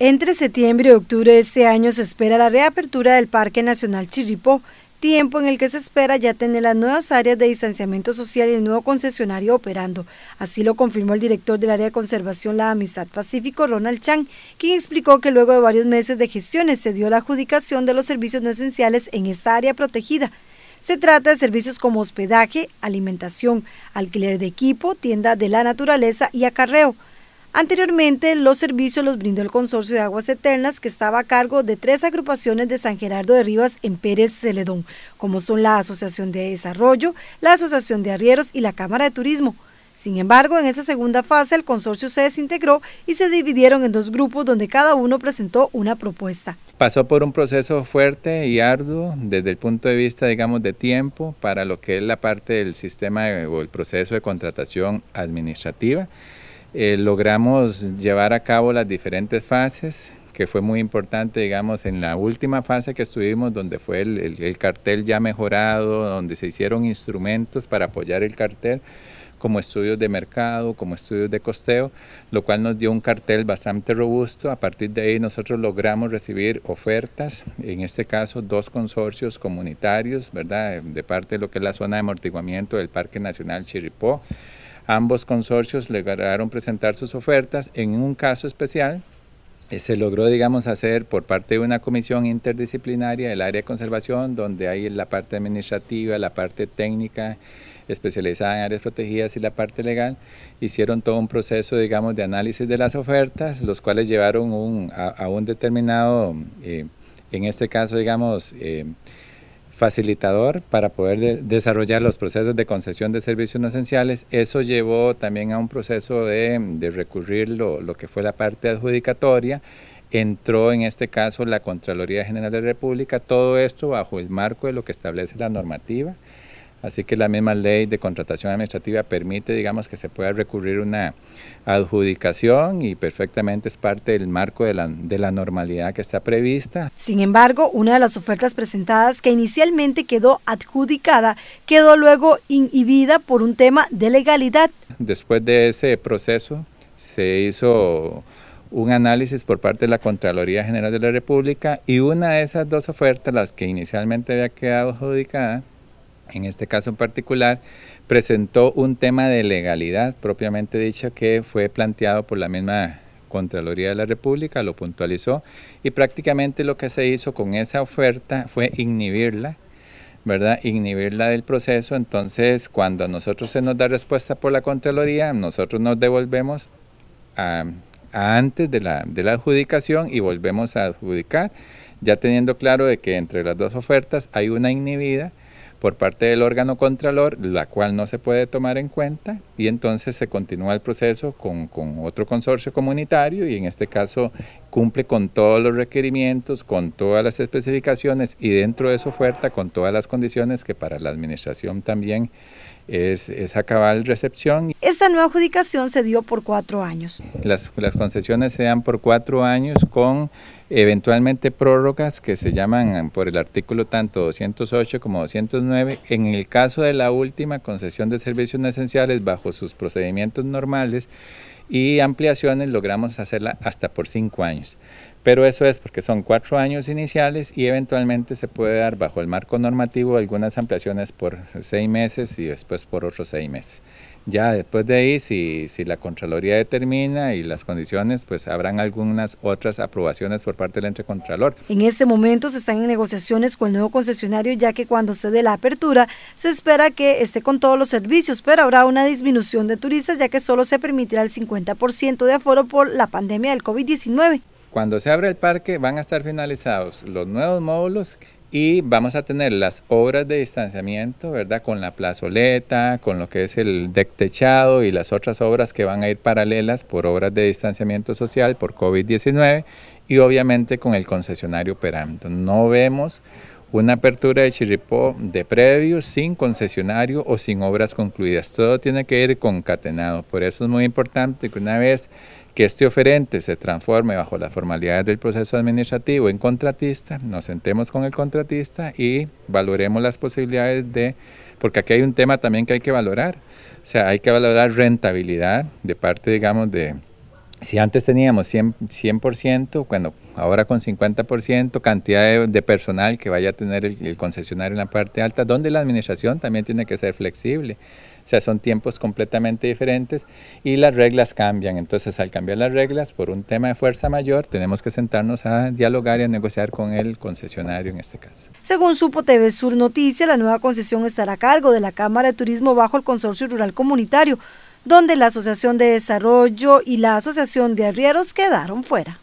Entre septiembre y octubre de este año se espera la reapertura del Parque Nacional Chirripó, tiempo en el que se espera ya tener las nuevas áreas de distanciamiento social y el nuevo concesionario operando. Así lo confirmó el director del área de conservación La Amistad Pacífico, Ronald Chang, quien explicó que luego de varios meses de gestiones se dio la adjudicación de los servicios no esenciales en esta área protegida. Se trata de servicios como hospedaje, alimentación, alquiler de equipo, tienda de la naturaleza y acarreo. Anteriormente, los servicios los brindó el Consorcio de Aguas Eternas, que estaba a cargo de tres agrupaciones de San Gerardo de Rivas en Pérez Celedón, como son la Asociación de Desarrollo, la Asociación de Arrieros y la Cámara de Turismo. Sin embargo, en esa segunda fase el consorcio se desintegró y se dividieron en dos grupos donde cada uno presentó una propuesta. Pasó por un proceso fuerte y arduo desde el punto de vista, digamos, de tiempo para lo que es la parte del sistema o el proceso de contratación administrativa. Eh, logramos llevar a cabo las diferentes fases que fue muy importante, digamos, en la última fase que estuvimos, donde fue el, cartel ya mejorado, donde se hicieron instrumentos para apoyar el cartel, como estudios de mercado, como estudios de costeo, lo cual nos dio un cartel bastante robusto. A partir de ahí nosotros logramos recibir ofertas, en este caso dos consorcios comunitarios, ¿verdad?, de parte de lo que es la zona de amortiguamiento del Parque Nacional Chiripó, Ambos consorcios lograron presentar sus ofertas. En un caso especial, eh, se logró, digamos, hacer por parte de una comisión interdisciplinaria del área de conservación, donde hay la parte administrativa, la parte técnica especializada en áreas protegidas y la parte legal, hicieron todo un proceso, digamos, de análisis de las ofertas, los cuales llevaron a, un determinado, eh, en este caso, digamos, eh, facilitador para poder desarrollar los procesos de concesión de servicios no esenciales. Eso llevó también a un proceso de, recurrir lo, lo, que fue la parte adjudicatoria. Entró en este caso la Contraloría General de la República, todo esto bajo el marco de lo que establece la normativa. Así que la misma ley de contratación administrativa permite, digamos, que se pueda recurrir una adjudicación y perfectamente es parte del marco de la, de la normalidad que está prevista. Sin embargo, una de las ofertas presentadas que inicialmente quedó adjudicada quedó luego inhibida por un tema de legalidad. Después de ese proceso se hizo un análisis por parte de la Contraloría General de la República y una de esas dos ofertas, las que inicialmente había quedado adjudicada, en este caso en particular, presentó un tema de legalidad propiamente dicho que fue planteado por la misma Contraloría de la República, lo puntualizó y prácticamente lo que se hizo con esa oferta fue inhibirla, ¿verdad? Inhibirla del proceso, entonces cuando a nosotros se nos da respuesta por la Contraloría, nosotros nos devolvemos antes de la, de la adjudicación y volvemos a adjudicar, ya teniendo claro de que entre las dos ofertas hay una inhibida, por parte del órgano contralor, la cual no se puede tomar en cuenta y entonces se continúa el proceso con, otro consorcio comunitario y en este caso cumple con todos los requerimientos, con todas las especificaciones y dentro de su oferta con todas las condiciones que para la administración también es, es acabar recepción. Esta nueva adjudicación se dio por cuatro años. Las, las concesiones se dan por cuatro años con eventualmente prórrogas que se llaman por el artículo tanto 208 como 209. En el caso de la última concesión de servicios no esenciales bajo pues, sus procedimientos normales y ampliaciones logramos hacerla hasta por cinco años. Pero eso es porque son cuatro años iniciales y eventualmente se puede dar bajo el marco normativo algunas ampliaciones por seis meses y después por otros seis meses. Ya después de ahí, si, la Contraloría determina y las condiciones, pues habrán algunas otras aprobaciones por parte del entrecontralor. En este momento se están en negociaciones con el nuevo concesionario, ya que cuando se dé la apertura, se espera que esté con todos los servicios, pero habrá una disminución de turistas, ya que solo se permitirá el 50% de aforo por la pandemia del COVID-19. Cuando se abre el parque van a estar finalizados los nuevos módulos y vamos a tener las obras de distanciamiento, ¿verdad? Con la plazoleta, con lo que es el deck techado y las otras obras que van a ir paralelas por obras de distanciamiento social por COVID-19 y obviamente con el concesionario operando. No vemos una apertura de Chirripó de previo, sin concesionario o sin obras concluidas. Todo tiene que ir concatenado. Por eso es muy importante que una vez que este oferente se transforme bajo las formalidades del proceso administrativo en contratista, nos sentemos con el contratista y valoremos las posibilidades de, porque aquí hay un tema también que hay que valorar, o sea, hay que valorar rentabilidad de parte, digamos, de, si antes teníamos 100, 100%, bueno, ahora con 50%, cantidad de, personal que vaya a tener el, concesionario en la parte alta, donde la administración también tiene que ser flexible. O sea, son tiempos completamente diferentes y las reglas cambian. Entonces, al cambiar las reglas por un tema de fuerza mayor, tenemos que sentarnos a dialogar y a negociar con el concesionario en este caso. Según supo TV Sur Noticia, la nueva concesión estará a cargo de la Cámara de Turismo bajo el Consorcio Rural Comunitario donde la Asociación de Desarrollo y la Asociación de Arrieros quedaron fuera.